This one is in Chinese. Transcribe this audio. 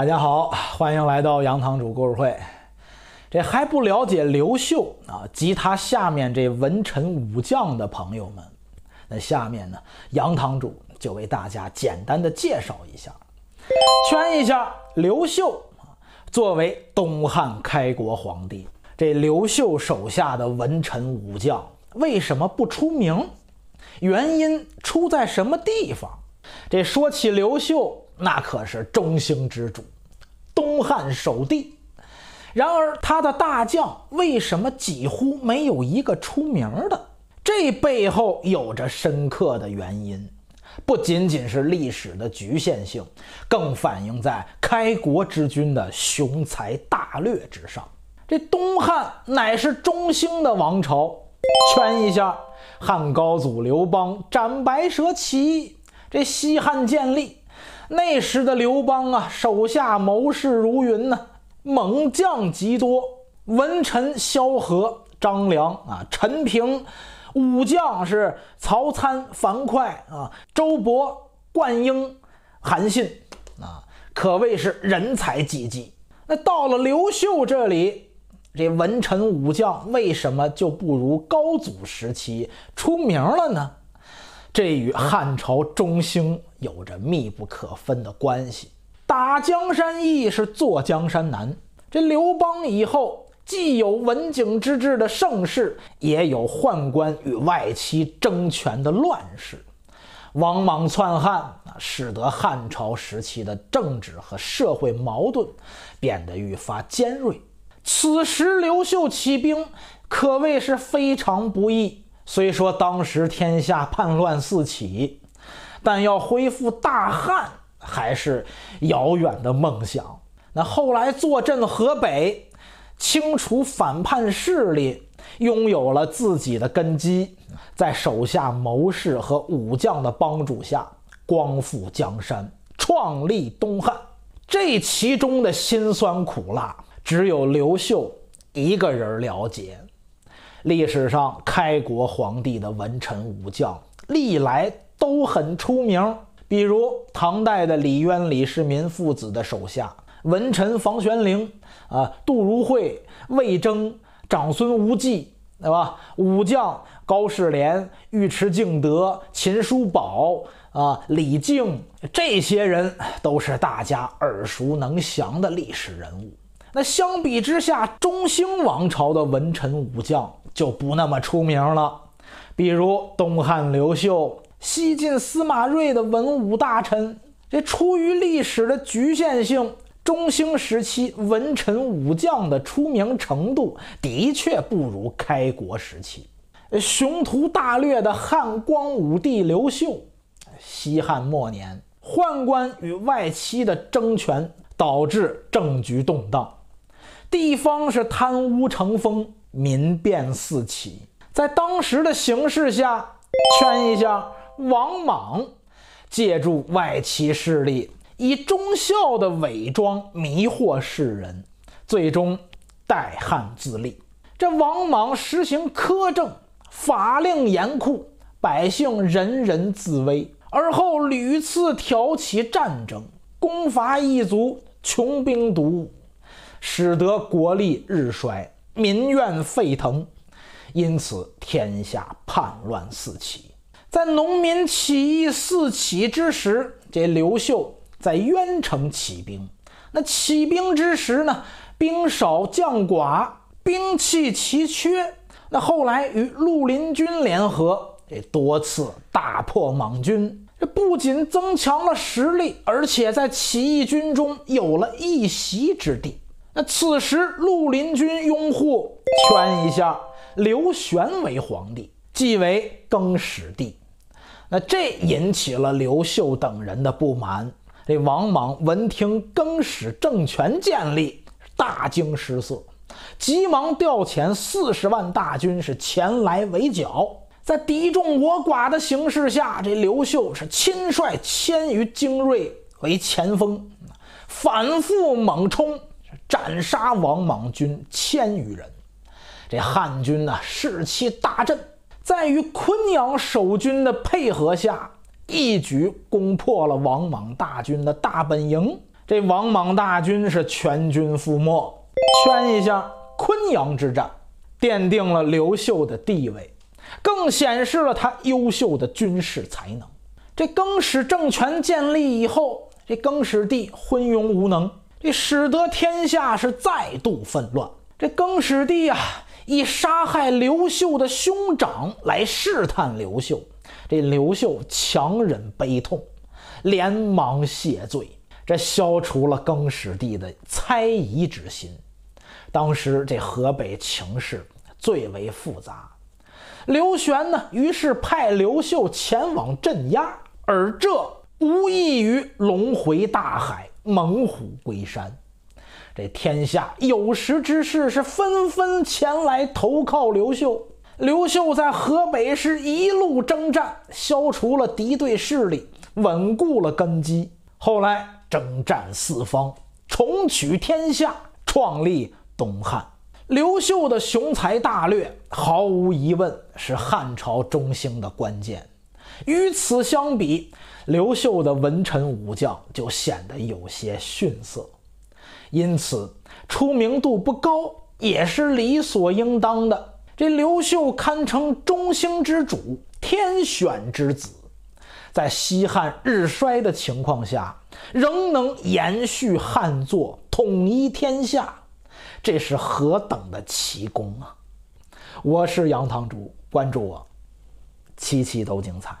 大家好，欢迎来到杨堂主故事会。这还不了解刘秀啊及他下面这文臣武将的朋友们，那下面呢，杨堂主就为大家简单的介绍一下，圈一下刘秀作为东汉开国皇帝，这刘秀手下的文臣武将为什么不出名？原因出在什么地方？这说起刘秀，那可是中兴之主，东汉首帝。然而他的大将为什么几乎没有一个出名的？这背后有着深刻的原因，不仅仅是历史的局限性，更反映在开国之君的雄才大略之上。这东汉乃是中兴的王朝，圈一下，汉高祖刘邦斩白蛇起义。这西汉建立，那时的刘邦啊，手下谋士如云呢，猛将极多，文臣萧何、张良啊，陈平，武将是曹参、樊哙啊，周勃、灌婴、韩信啊，可谓是人才济济。那到了刘秀这里，这文臣武将为什么就不如高祖时期出名了呢？这与汉朝中兴有着密不可分的关系。打江山易，是坐江山难。这刘邦以后，既有文景之治的盛世，也有宦官与外戚争权的乱世。王莽篡汉，使得汉朝时期的政治和社会矛盾变得愈发尖锐。此时，刘秀起兵，可谓是非常不易。虽说当时天下叛乱四起，但要恢复大汉还是遥远的梦想。那后来坐镇河北，清除反叛势力，拥有了自己的根基，在手下谋士和武将的帮助下，光复江山，创立东汉。这其中的辛酸苦辣，只有刘秀一个人了解。历史上开国皇帝的文臣武将历来都很出名，比如唐代的李渊、李世民父子的手下文臣房玄龄啊、杜如晦、魏征、长孙无忌，对吧？武将高士廉、尉迟敬德、秦叔宝啊、李靖，这些人都是大家耳熟能详的历史人物。那相比之下，中兴王朝的文臣武将就不那么出名了。比如东汉刘秀、西晋司马睿的文武大臣。这出于历史的局限性，中兴时期文臣武将的出名程度的确不如开国时期。雄图大略的汉光武帝刘秀，西汉末年宦官与外戚的争权，导致政局动荡。地方是贪污成风，民变四起。在当时的形势下，劝一下王莽，借助外戚势力，以忠孝的伪装迷惑世人，最终代汉自立。这王莽实行苛政，法令严酷，百姓人人自危。而后屡次挑起战争，攻伐异族，穷兵黩武。使得国力日衰，民怨沸腾，因此天下叛乱四起。在农民起义四起之时，这刘秀在渊城起兵。那起兵之时呢，兵少将寡，兵器奇缺。那后来与绿林军联合，这多次大破莽军。这不仅增强了实力，而且在起义军中有了一席之地。那此时，绿林军拥护，圈一下，刘玄为皇帝，即为更始帝。那这引起了刘秀等人的不满。这王莽闻听更始政权建立，大惊失色，急忙调遣四十万大军是前来围剿。在敌众我寡的形势下，这刘秀是亲率千余精锐为前锋，反复猛冲。斩杀王莽军千余人，这汉军呢士气大振，在与昆阳守军的配合下，一举攻破了王莽大军的大本营。这王莽大军是全军覆没。圈一下，昆阳之战奠定了刘秀的地位，更显示了他优秀的军事才能。这更始政权建立以后，这更始帝昏庸无能。这使得天下是再度纷乱。这更始帝啊，以杀害刘秀的兄长来试探刘秀。这刘秀强忍悲痛，连忙谢罪，这消除了更始帝的猜疑之心。当时这河北情势最为复杂，刘玄呢，于是派刘秀前往镇压，而这无异于龙回大海。猛虎归山，这天下有识之士是纷纷前来投靠刘秀。刘秀在河北是一路征战，消除了敌对势力，稳固了根基。后来征战四方，重取天下，创立东汉。刘秀的雄才大略，毫无疑问是汉朝中兴的关键。与此相比，刘秀的文臣武将就显得有些逊色，因此出名度不高也是理所应当的。这刘秀堪称中兴之主、天选之子，在西汉日衰的情况下，仍能延续汉作，统一天下，这是何等的奇功啊！我是杨堂主，关注我，期期都精彩。